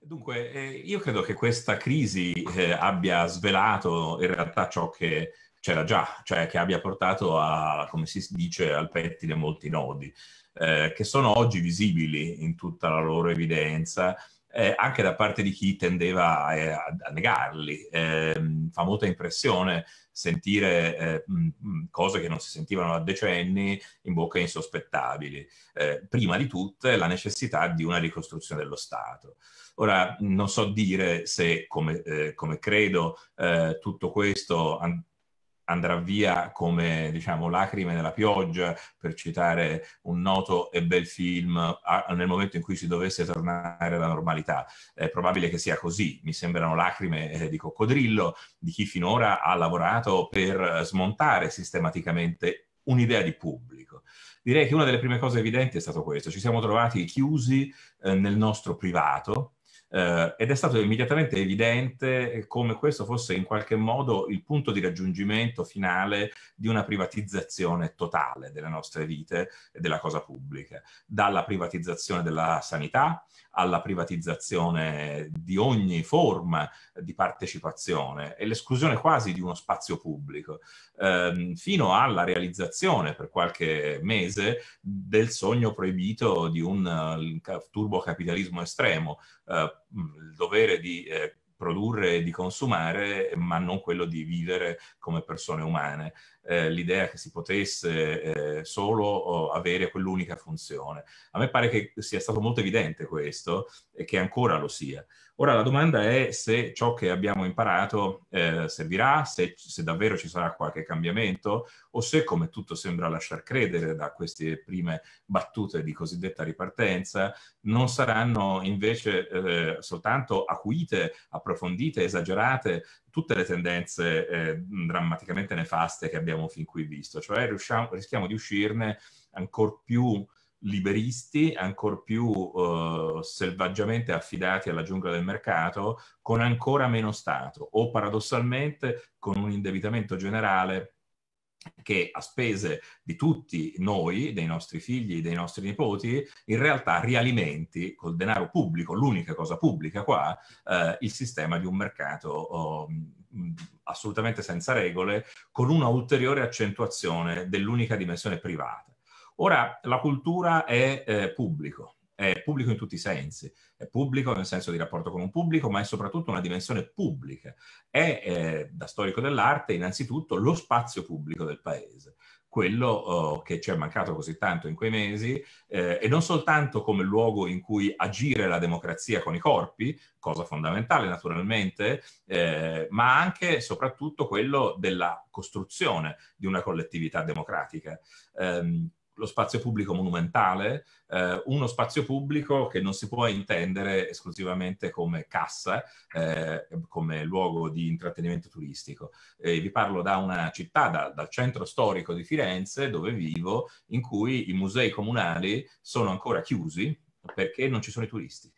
Dunque, eh, io credo che questa crisi eh, abbia svelato in realtà ciò che c'era già, cioè che abbia portato a, come si dice, al pettine molti nodi, eh, che sono oggi visibili in tutta la loro evidenza, eh, anche da parte di chi tendeva eh, a, a negarli. Ehm, fa molta impressione sentire eh, mh, mm, mm, cose che non si sentivano da decenni in bocca insospettabili. Eh, prima di tutte la necessità di una ricostruzione dello Stato. Ora, non so dire se, come, eh, come credo, eh, tutto questo an- andrà via come diciamo lacrime nella pioggia, per citare un noto e bel film, a- nel momento in cui si dovesse tornare alla normalità. È probabile che sia così, mi sembrano lacrime eh, di coccodrillo, di chi finora ha lavorato per smontare sistematicamente un'idea di pubblico. Direi che una delle prime cose evidenti è stato questo, ci siamo trovati chiusi eh, nel nostro privato, eh, ed è stato immediatamente evidente come questo fosse in qualche modo il punto di raggiungimento finale di una privatizzazione totale delle nostre vite e della cosa pubblica, dalla privatizzazione della sanità alla privatizzazione di ogni forma di partecipazione e l'esclusione quasi di uno spazio pubblico, ehm, fino alla realizzazione per qualche mese del sogno proibito di un uh, turbocapitalismo estremo, eh, il dovere di eh, produrre e di consumare, ma non quello di vivere come persone umane. Eh, l'idea che si potesse eh, solo avere quell'unica funzione. A me pare che sia stato molto evidente questo e che ancora lo sia. Ora la domanda è se ciò che abbiamo imparato eh, servirà, se, se, davvero ci sarà qualche cambiamento o se, come tutto sembra lasciar credere da queste prime battute di cosiddetta ripartenza, non saranno invece eh, soltanto acuite, approfondite, esagerate tutte le tendenze eh, drammaticamente nefaste che abbiamo fin qui visto, cioè rischiamo di uscirne ancora più liberisti, ancora più eh, selvaggiamente affidati alla giungla del mercato, con ancora meno Stato o paradossalmente con un indebitamento generale che a spese di tutti noi, dei nostri figli, dei nostri nipoti, in realtà rialimenti col denaro pubblico, l'unica cosa pubblica qua, eh, il sistema di un mercato oh, assolutamente senza regole, con una ulteriore accentuazione dell'unica dimensione privata. Ora, la cultura è eh, pubblico, è pubblico in tutti i sensi, è pubblico nel senso di rapporto con un pubblico, ma è soprattutto una dimensione pubblica. È, eh, da storico dell'arte, innanzitutto lo spazio pubblico del paese quello oh, che ci è mancato così tanto in quei mesi, eh, e non soltanto come luogo in cui agire la democrazia con i corpi, cosa fondamentale naturalmente, eh, ma anche e soprattutto quello della costruzione di una collettività democratica. Eh, lo spazio pubblico monumentale, eh, uno spazio pubblico che non si può intendere esclusivamente come cassa, eh, come luogo di intrattenimento turistico. Eh, vi parlo da una città, da, dal centro storico di Firenze, dove vivo, in cui i musei comunali sono ancora chiusi perché non ci sono i turisti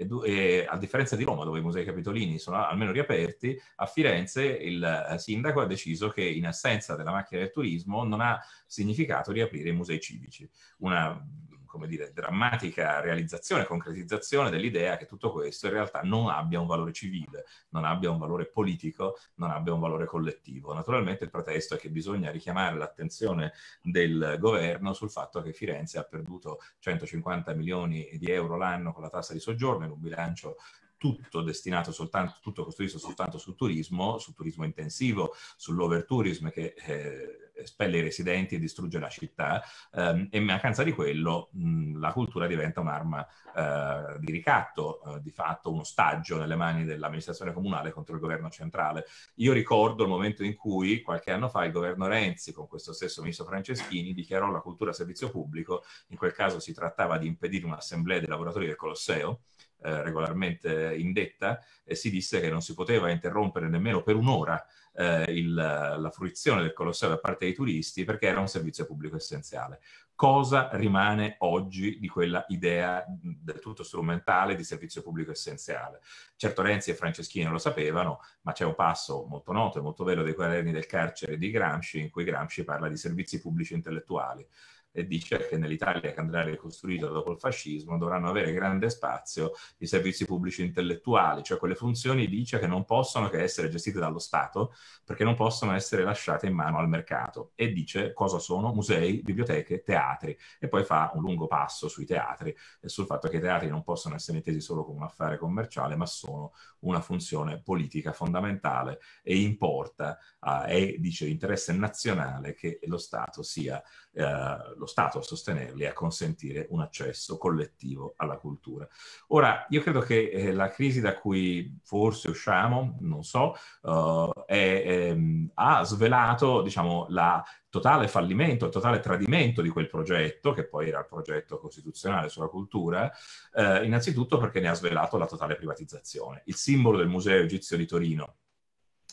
e, e, a differenza di Roma, dove i musei capitolini sono almeno riaperti, a Firenze il eh, sindaco ha deciso che in assenza della macchina del turismo non ha significato riaprire i musei civici. Una come dire, drammatica realizzazione, concretizzazione dell'idea che tutto questo in realtà non abbia un valore civile, non abbia un valore politico, non abbia un valore collettivo. Naturalmente il pretesto è che bisogna richiamare l'attenzione del governo sul fatto che Firenze ha perduto 150 milioni di euro l'anno con la tassa di soggiorno in un bilancio tutto destinato soltanto, tutto costruito soltanto sul turismo, sul turismo intensivo, sull'overtourism che eh, espelle i residenti e distrugge la città ehm, e in mancanza di quello mh, la cultura diventa un'arma eh, di ricatto, eh, di fatto un ostaggio nelle mani dell'amministrazione comunale contro il governo centrale. Io ricordo il momento in cui qualche anno fa il governo Renzi con questo stesso ministro Franceschini dichiarò la cultura servizio pubblico, in quel caso si trattava di impedire un'assemblea dei lavoratori del Colosseo eh, regolarmente indetta, e si disse che non si poteva interrompere nemmeno per un'ora eh, il, la fruizione del Colosseo da parte dei turisti perché era un servizio pubblico essenziale. Cosa rimane oggi di quella idea del tutto strumentale di servizio pubblico essenziale? Certo Renzi e Franceschini lo sapevano, ma c'è un passo molto noto e molto bello dei quaderni del carcere di Gramsci in cui Gramsci parla di servizi pubblici intellettuali e dice che nell'Italia che andrà ricostruita dopo il fascismo dovranno avere grande spazio i servizi pubblici intellettuali, cioè quelle funzioni dice che non possono che essere gestite dallo Stato perché non possono essere lasciate in mano al mercato e dice cosa sono musei, biblioteche, teatri e poi fa un lungo passo sui teatri e eh, sul fatto che i teatri non possono essere intesi solo come un affare commerciale ma sono una funzione politica fondamentale e importa, eh, è dice interesse nazionale che lo Stato sia eh, lo Stato a sostenerli e a consentire un accesso collettivo alla cultura. Ora, io credo che eh, la crisi da cui forse usciamo, non so, uh, è, è, ehm, ha svelato diciamo, la, totale fallimento, il totale tradimento di quel progetto, che poi era il progetto costituzionale sulla cultura, eh, innanzitutto perché ne ha svelato la totale privatizzazione. Il simbolo del Museo Egizio di Torino,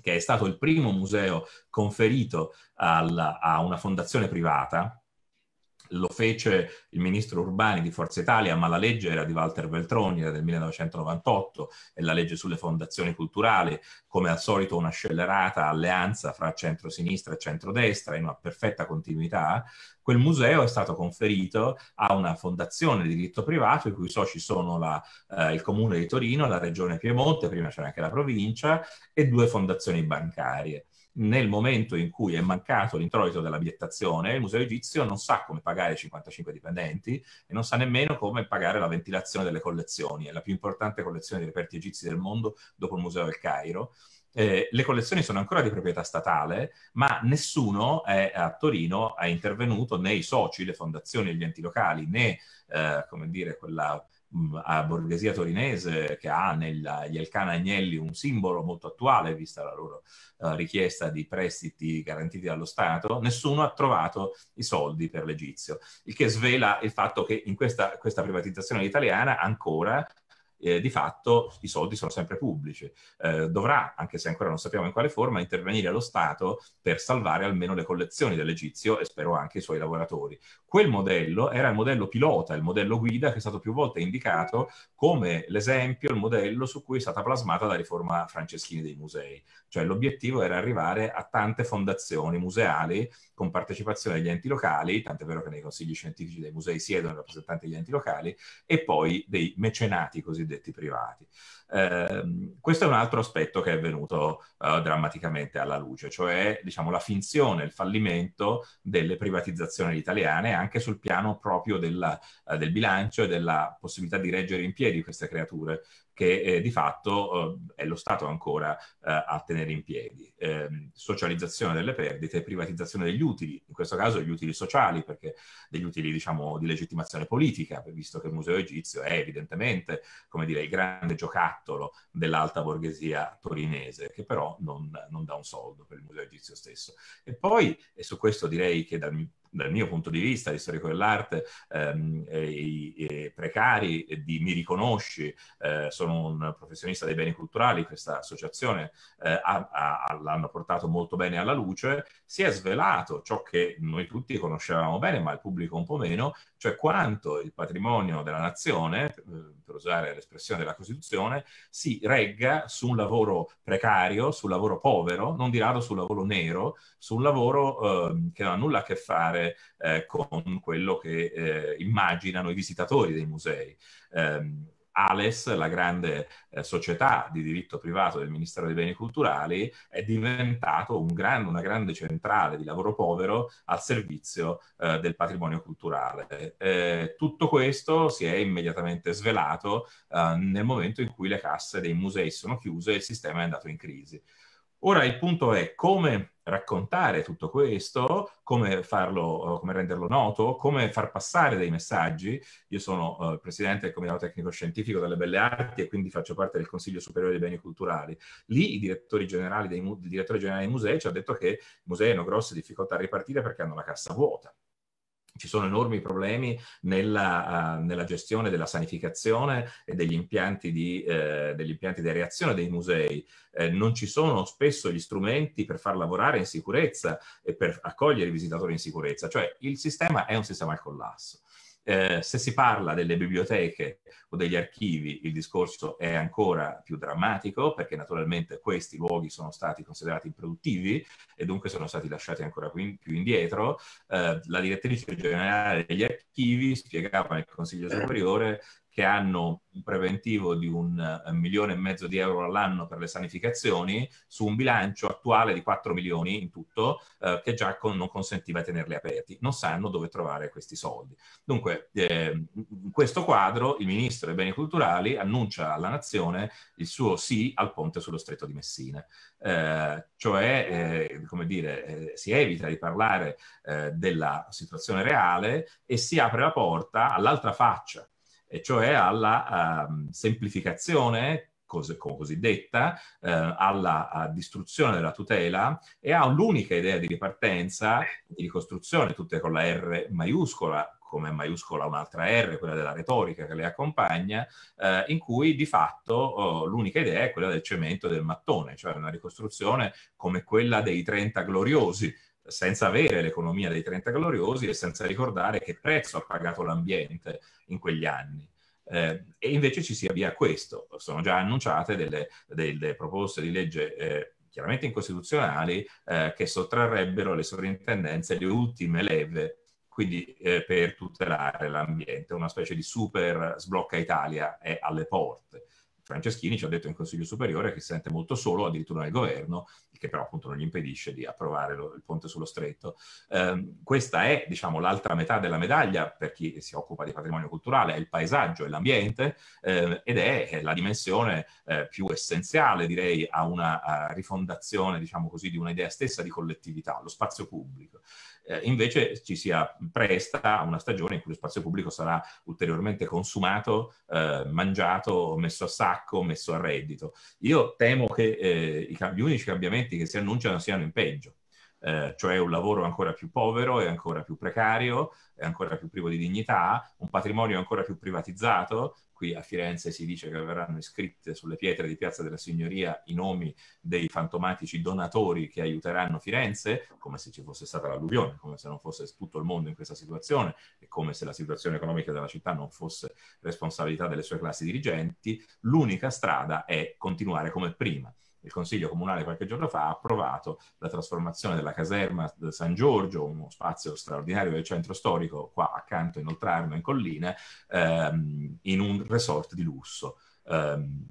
che è stato il primo museo conferito alla, a una fondazione privata, lo fece il ministro Urbani di Forza Italia, ma la legge era di Walter Veltroni, era del 1998, e la legge sulle fondazioni culturali, come al solito una scellerata alleanza fra centro-sinistra e centro-destra in una perfetta continuità, quel museo è stato conferito a una fondazione di diritto privato i cui soci sono la, eh, il comune di Torino, la regione Piemonte, prima c'era anche la provincia, e due fondazioni bancarie nel momento in cui è mancato l'introito della bigliettazione, il museo egizio non sa come pagare i 55 dipendenti e non sa nemmeno come pagare la ventilazione delle collezioni. È la più importante collezione di reperti egizi del mondo dopo il Museo del Cairo. Eh, le collezioni sono ancora di proprietà statale, ma nessuno è, a Torino è intervenuto, né i soci, le fondazioni, gli enti locali, né eh, come dire, quella a borghesia torinese che ha negli Elcana Agnelli un simbolo molto attuale vista la loro uh, richiesta di prestiti garantiti dallo Stato, nessuno ha trovato i soldi per l'Egizio, il che svela il fatto che in questa, questa privatizzazione italiana ancora eh, di fatto i soldi sono sempre pubblici. Eh, dovrà, anche se ancora non sappiamo in quale forma, intervenire lo Stato per salvare almeno le collezioni dell'Egizio e spero anche i suoi lavoratori. Quel modello era il modello pilota, il modello guida che è stato più volte indicato come l'esempio, il modello su cui è stata plasmata la riforma Franceschini dei musei. Cioè l'obiettivo era arrivare a tante fondazioni museali con partecipazione degli enti locali, tant'è vero che nei consigli scientifici dei musei siedono rappresentanti degli enti locali, e poi dei mecenati cosiddetti cosiddetti privati. Eh, questo è un altro aspetto che è venuto eh, drammaticamente alla luce, cioè diciamo, la finzione, il fallimento delle privatizzazioni italiane anche sul piano proprio della, eh, del bilancio e della possibilità di reggere in piedi queste creature che eh, di fatto eh, è lo Stato ancora eh, a tenere in piedi. Ehm, socializzazione delle perdite, privatizzazione degli utili, in questo caso gli utili sociali, perché degli utili diciamo, di legittimazione politica, visto che il Museo Egizio è evidentemente come dire, il grande giocattolo dell'alta borghesia torinese, che però non, non dà un soldo per il Museo Egizio stesso. E poi, e su questo direi che dal dal mio punto di vista di storico dell'arte, ehm, i, i, precari di Mi Riconosci, eh, sono un professionista dei beni culturali, questa associazione eh, ha, ha, l'hanno portato molto bene alla luce, si è svelato ciò che noi tutti conoscevamo bene, ma il pubblico un po' meno, cioè quanto il patrimonio della nazione, per usare l'espressione della Costituzione, si regga su un lavoro precario, sul lavoro povero, non di rado sul lavoro nero, su un lavoro eh, che non ha nulla a che fare eh, con quello che eh, immaginano i visitatori dei musei. Um, Ales, la grande eh, società di diritto privato del Ministero dei Beni Culturali, è diventato un gran, una grande centrale di lavoro povero al servizio eh, del patrimonio culturale. Eh, tutto questo si è immediatamente svelato eh, nel momento in cui le casse dei musei sono chiuse e il sistema è andato in crisi. Ora il punto è come raccontare tutto questo, come farlo, eh, come renderlo noto, come far passare dei messaggi. Io sono eh, presidente del Comitato Tecnico Scientifico delle Belle Arti e quindi faccio parte del Consiglio Superiore dei Beni Culturali. Lì i direttori generali dei, il direttore generale dei musei ci ha detto che i musei hanno grosse difficoltà a ripartire perché hanno la cassa vuota ci sono enormi problemi nella, uh, nella, gestione della sanificazione e degli impianti di, eh, degli impianti di areazione dei musei. Eh, non ci sono spesso gli strumenti per far lavorare in sicurezza e per accogliere i visitatori in sicurezza, cioè il sistema è un sistema al collasso. Eh, se si parla delle biblioteche o degli archivi, il discorso è ancora più drammatico perché naturalmente questi luoghi sono stati considerati improduttivi e dunque sono stati lasciati ancora più, più indietro. Eh, la direttrice generale degli archivi spiegava nel Consiglio eh. Superiore che hanno un preventivo di un eh, milione e mezzo di euro all'anno per le sanificazioni su un bilancio attuale di 4 milioni in tutto eh, che già con, non consentiva di tenerli aperti. Non sanno dove trovare questi soldi. Dunque, eh, in questo quadro il ministro dei beni culturali annuncia alla nazione il suo sì al ponte sullo stretto di Messina. Eh, cioè, eh, come dire, eh, si evita di parlare della situazione reale e si apre la porta all'altra faccia e cioè alla uh, semplificazione cosiddetta, eh, alla distruzione della tutela e ha l'unica idea di ripartenza, di ricostruzione, tutte con la R maiuscola, come maiuscola un'altra R, quella della retorica che le accompagna, eh, in cui di fatto oh, l'unica idea è quella del cemento e del mattone, cioè una ricostruzione come quella dei 30 gloriosi, senza avere l'economia dei 30 gloriosi e senza ricordare che prezzo ha pagato l'ambiente in quegli anni. Eh, e invece ci si avvia a questo. Sono già annunciate delle, delle proposte di legge eh, chiaramente incostituzionali eh, che sottrarrebbero alle sovrintendenze le ultime leve quindi eh, per tutelare l'ambiente, una specie di super sblocca Italia è alle porte. Franceschini ci ha detto in Consiglio Superiore che si sente molto solo, addirittura nel governo, che però appunto non gli impedisce di approvare lo, il ponte sullo stretto. Eh, questa è, diciamo, l'altra metà della medaglia per chi si occupa di patrimonio culturale, è il paesaggio, è l'ambiente eh, ed è, la dimensione eh, più essenziale, direi, a una a rifondazione, diciamo così, di un'idea stessa di collettività, lo spazio pubblico eh, invece ci sia presta a una stagione in cui lo spazio pubblico sarà ulteriormente consumato, eh, mangiato, messo a sacco, messo a reddito. Io temo che eh, i, gli unici cambiamenti che si annunciano siano in peggio eh, cioè un lavoro ancora più povero e ancora più precario, e ancora più privo di dignità, un patrimonio ancora più privatizzato. Qui a Firenze si dice che verranno iscritte sulle pietre di Piazza della Signoria i nomi dei fantomatici donatori che aiuteranno Firenze, come se ci fosse stata l'alluvione, come se non fosse tutto il mondo in questa situazione e come se la situazione economica della città non fosse responsabilità delle sue classi dirigenti. L'unica strada è continuare come prima il Consiglio Comunale qualche giorno fa ha approvato la trasformazione della caserma San Giorgio, uno spazio straordinario del centro storico, qua accanto in Oltrarno, in collina, ehm, in un resort di lusso. Ehm,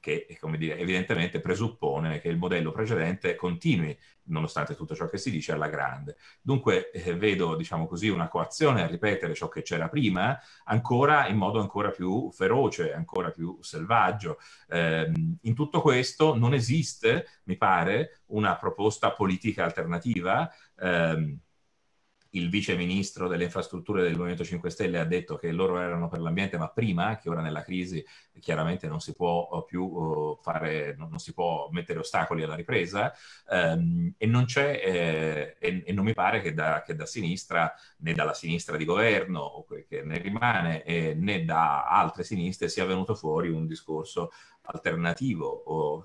che dire, evidentemente presuppone che il modello precedente continui, nonostante tutto ciò che si dice, alla grande. Dunque eh, vedo diciamo così, una coazione a ripetere ciò che c'era prima, ancora in modo ancora più feroce, ancora più selvaggio. Eh, in tutto questo non esiste, mi pare, una proposta politica alternativa. Ehm, il vice ministro delle infrastrutture del Movimento 5 Stelle ha detto che loro erano per l'ambiente, ma prima, che ora nella crisi chiaramente non si può eh, più eh, fare, non si può mettere ostacoli alla ripresa, ehm, e, non eh, e, e non mi pare che da, che da, sinistra, né dalla sinistra di governo, che ne rimane, eh, né da altre sinistre sia venuto fuori un discorso alternativo o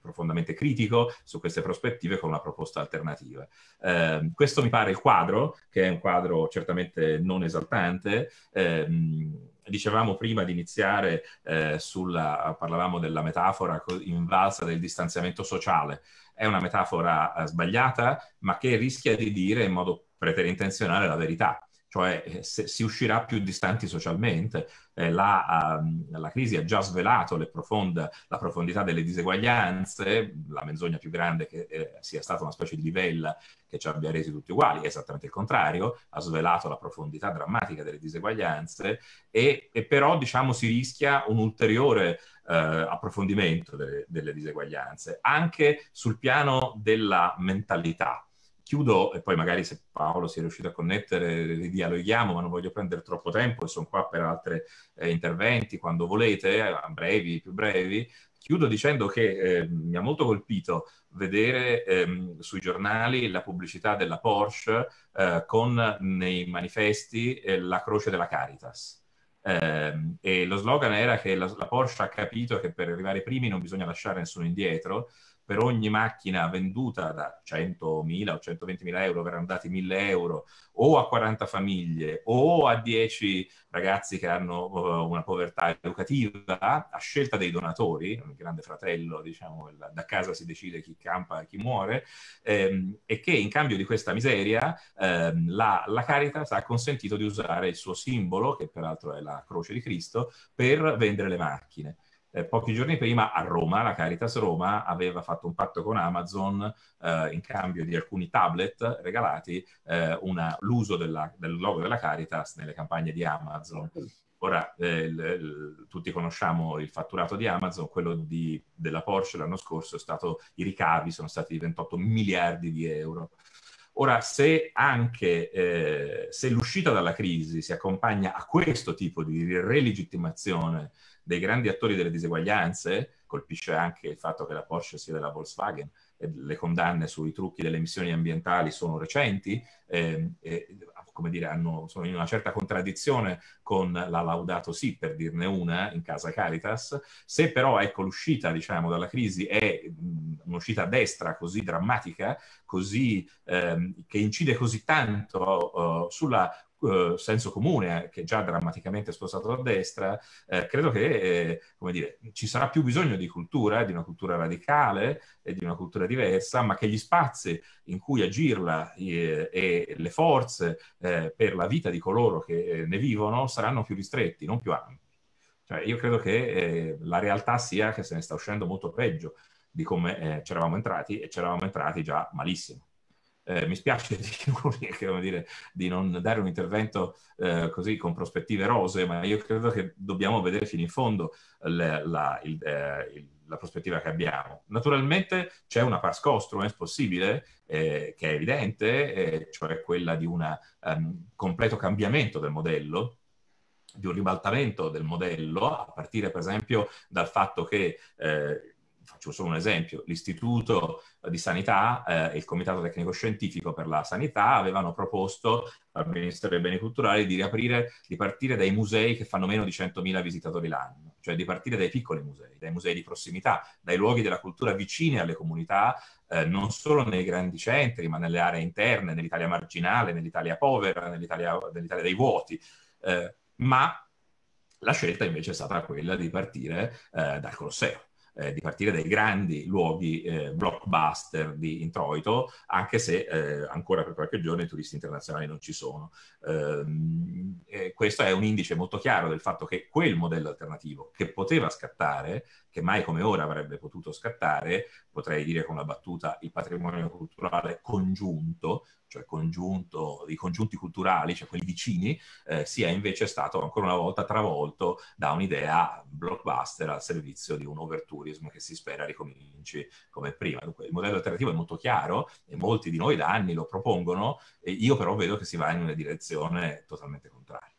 profondamente critico su queste prospettive con una proposta alternativa. Eh, questo mi pare il quadro, che è un quadro certamente non esaltante. Ehm, dicevamo prima di iniziare, eh, sulla, parlavamo della metafora invalsa del distanziamento sociale. È una metafora eh, sbagliata, ma che rischia di dire in modo preterintenzionale la verità cioè eh, se, si uscirà più distanti socialmente. Eh, la, um, la, crisi ha già svelato profonda, la profondità delle diseguaglianze, la menzogna più grande che eh, sia stata una specie di livella che ci abbia resi tutti uguali, è esattamente il contrario, ha svelato la profondità drammatica delle diseguaglianze e, e però diciamo si rischia un ulteriore eh, approfondimento delle, delle diseguaglianze, anche sul piano della mentalità chiudo e poi magari se Paolo si è riuscito a connettere ridialoghiamo, ma non voglio prendere troppo tempo, e sono qua per altri eh, interventi quando volete, eh, brevi, più brevi. Chiudo dicendo che eh, mi ha molto colpito vedere ehm, sui giornali la pubblicità della Porsche eh, con nei manifesti eh, la croce della Caritas. Eh, e lo slogan era che la, la, Porsche ha capito che per arrivare primi non bisogna lasciare nessuno indietro per ogni macchina venduta da 100.000 o 120.000 euro verranno dati 1.000 euro o a 40 famiglie o a 10 ragazzi che hanno eh, una povertà educativa a scelta dei donatori, un grande fratello, diciamo, da casa si decide chi campa e chi muore, ehm, e che in cambio di questa miseria ehm, la, la Caritas ha consentito di usare il suo simbolo, che peraltro è la croce di Cristo, per vendere le macchine eh, pochi giorni prima a Roma, la Caritas Roma aveva fatto un patto con Amazon eh, in cambio di alcuni tablet regalati, eh, una, l'uso della, del logo della Caritas nelle campagne di Amazon. Ora, eh, l, l, tutti conosciamo il fatturato di Amazon, quello di, della Porsche l'anno scorso è stato, i ricavi sono stati 28 miliardi di euro. Ora, se anche eh, se l'uscita dalla crisi si accompagna a questo tipo di relegittimazione dei grandi attori delle diseguaglianze, colpisce anche il fatto che la Porsche sia della Volkswagen, le condanne sui trucchi delle emissioni ambientali sono recenti, eh, eh, come dire, hanno, sono in una certa contraddizione con la Laudato sì, per dirne una, in casa Caritas. Se però ecco, l'uscita diciamo, dalla crisi è un'uscita a destra così drammatica, così, ehm, che incide così tanto eh, sulla eh, senso comune, eh, che già drammaticamente è spostato a destra, eh, credo che eh, come dire, ci sarà più bisogno di cultura, di una cultura radicale e di una cultura diversa, ma che gli spazi in cui agirla e le forze per la vita di coloro che ne vivono saranno più ristretti, non più ampi. Cioè, io credo che la realtà sia che se ne sta uscendo molto peggio di come eh, c'eravamo entrati e c'eravamo entrati già malissimo eh, mi spiace di, dire, di, non dare un intervento eh, così con prospettive rose, ma io credo che dobbiamo vedere fino in fondo le, la, il, eh, il, la, prospettiva che abbiamo. Naturalmente c'è una pars costruens possibile, eh, che è evidente, eh, cioè quella di un um, ehm, completo cambiamento del modello, di un ribaltamento del modello, a partire per esempio dal fatto che eh, faccio solo un esempio, l'Istituto di Sanità eh, e il Comitato Tecnico Scientifico per la Sanità avevano proposto al Ministero dei Beni Culturali di riaprire, di partire dai musei che fanno meno di 100.000 visitatori l'anno, cioè di partire dai piccoli musei, dai musei di prossimità, dai luoghi della cultura vicini alle comunità, eh, non solo nei grandi centri, ma nelle aree interne, nell'Italia marginale, nell'Italia povera, nell'Italia, nell'Italia dei vuoti. Eh, ma la scelta invece è stata quella di partire eh, dal Colosseo eh, di partire dai grandi luoghi eh, blockbuster di introito, anche se eh, ancora per qualche giorno i turisti internazionali non ci sono. Ehm, questo è un indice molto chiaro del fatto che quel modello alternativo che poteva scattare, che mai come ora avrebbe potuto scattare, potrei dire con una battuta il patrimonio culturale congiunto, cioè congiunto, i congiunti culturali, cioè quelli vicini, eh, sia invece stato ancora una volta travolto da un'idea blockbuster al servizio di un'overture turismo che si spera ricominci come prima. Dunque, il modello alternativo è molto chiaro e molti di noi da anni lo propongono, io però vedo che si va in una direzione totalmente contraria.